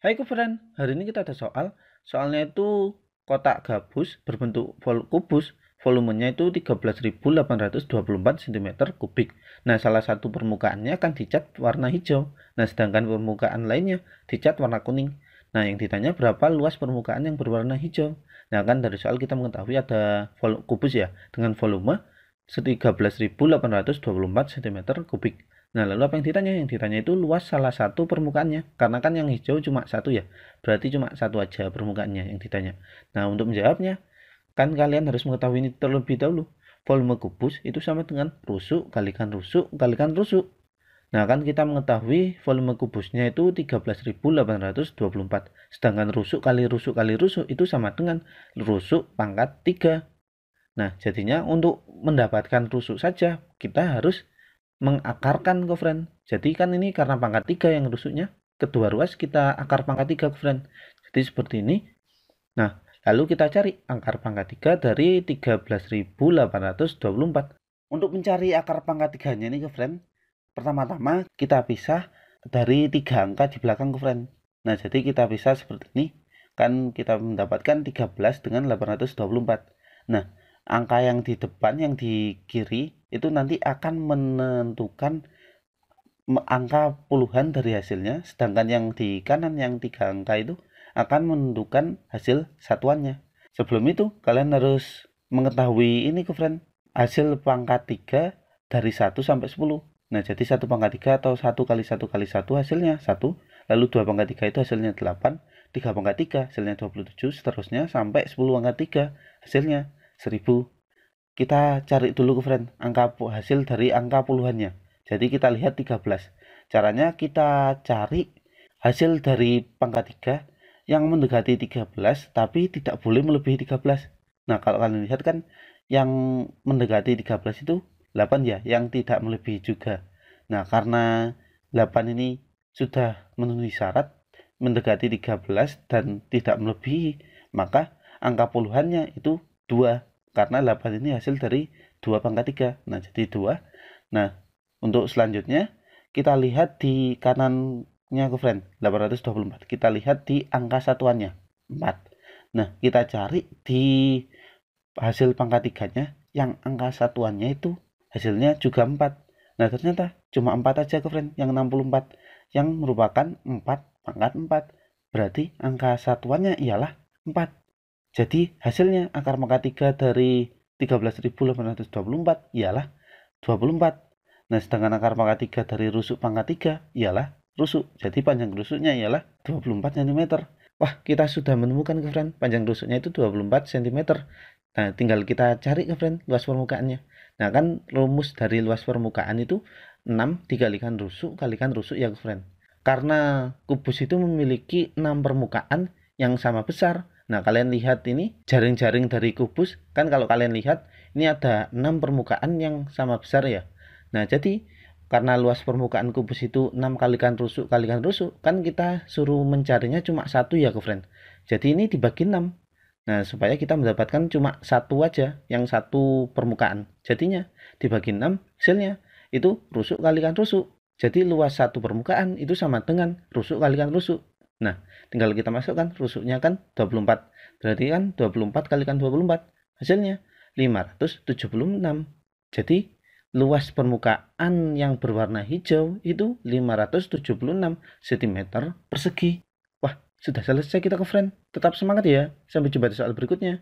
Hai kuburan, hari ini kita ada soal. Soalnya itu kotak gabus berbentuk vol kubus, volumenya itu 13.824 cm kubik. Nah, salah satu permukaannya akan dicat warna hijau. Nah, sedangkan permukaan lainnya dicat warna kuning. Nah, yang ditanya berapa luas permukaan yang berwarna hijau? Nah, kan dari soal kita mengetahui ada vol kubus ya dengan volume 13.824 cm kubik. Nah, lalu apa yang ditanya? Yang ditanya itu luas salah satu permukaannya. Karena kan yang hijau cuma satu ya. Berarti cuma satu aja permukaannya yang ditanya. Nah, untuk menjawabnya, kan kalian harus mengetahui ini terlebih dahulu. Volume kubus itu sama dengan rusuk kalikan rusuk kalikan rusuk. Nah, kan kita mengetahui volume kubusnya itu 13.824. Sedangkan rusuk kali rusuk kali rusuk itu sama dengan rusuk pangkat 3. Nah, jadinya untuk mendapatkan rusuk saja, kita harus mengakarkan ke friend. Jadi kan ini karena pangkat 3 yang rusuknya. Kedua ruas kita akar pangkat 3 ke friend. Jadi seperti ini. Nah, lalu kita cari akar pangkat 3 dari 13.824. Untuk mencari akar pangkat 3-nya nih ke friend, pertama-tama kita pisah dari tiga angka di belakang ke friend. Nah, jadi kita pisah seperti ini. Kan kita mendapatkan 13 dengan 824. Nah, angka yang di depan yang di kiri itu nanti akan menentukan angka puluhan dari hasilnya sedangkan yang di kanan yang tiga angka itu akan menentukan hasil satuannya sebelum itu kalian harus mengetahui ini ke friend hasil pangkat 3 dari 1 sampai 10 nah jadi 1 pangkat 3 atau 1 kali 1 kali 1 hasilnya 1 lalu 2 pangkat 3 itu hasilnya 8 3 pangkat 3 hasilnya 27 seterusnya sampai 10 pangkat 3 hasilnya 1000 kita cari dulu ke friend angka hasil dari angka puluhannya jadi kita lihat 13 caranya kita cari hasil dari pangkat 3 yang mendekati 13 tapi tidak boleh melebihi 13 nah kalau kalian lihat kan yang mendekati 13 itu 8 ya yang tidak melebihi juga nah karena 8 ini sudah memenuhi syarat mendekati 13 dan tidak melebihi maka angka puluhannya itu 2 karena 8 ini hasil dari 2 pangkat 3 nah jadi 2 nah untuk selanjutnya kita lihat di kanannya ke friend 824 kita lihat di angka satuannya 4 nah kita cari di hasil pangkat 3 nya yang angka satuannya itu hasilnya juga 4 nah ternyata cuma 4 aja ke friend yang 64 yang merupakan 4 pangkat 4 berarti angka satuannya ialah 4 jadi hasilnya akar pangkat 3 dari 13.824 ialah 24. Nah sedangkan akar pangkat 3 dari rusuk pangkat 3 ialah rusuk. Jadi panjang rusuknya ialah 24 cm. Wah kita sudah menemukan ke friend panjang rusuknya itu 24 cm. Nah tinggal kita cari ke friend luas permukaannya. Nah kan rumus dari luas permukaan itu 6 dikalikan rusuk kalikan rusuk ya ke friend. Karena kubus itu memiliki 6 permukaan yang sama besar Nah, kalian lihat ini jaring-jaring dari kubus, kan kalau kalian lihat ini ada 6 permukaan yang sama besar ya. Nah, jadi karena luas permukaan kubus itu 6 kan rusuk kali kan rusuk, kan kita suruh mencarinya cuma satu ya, ke friend. Jadi ini dibagi 6. Nah, supaya kita mendapatkan cuma satu aja, yang satu permukaan. Jadinya dibagi 6, hasilnya itu rusuk kali kan rusuk. Jadi luas satu permukaan itu sama dengan rusuk kali kan rusuk. Nah, tinggal kita masukkan rusuknya kan 24. Berarti kan 24 kali kan 24. Hasilnya 576. Jadi luas permukaan yang berwarna hijau itu 576 cm persegi. Wah, sudah selesai kita ke friend. Tetap semangat ya. Sampai jumpa di soal berikutnya.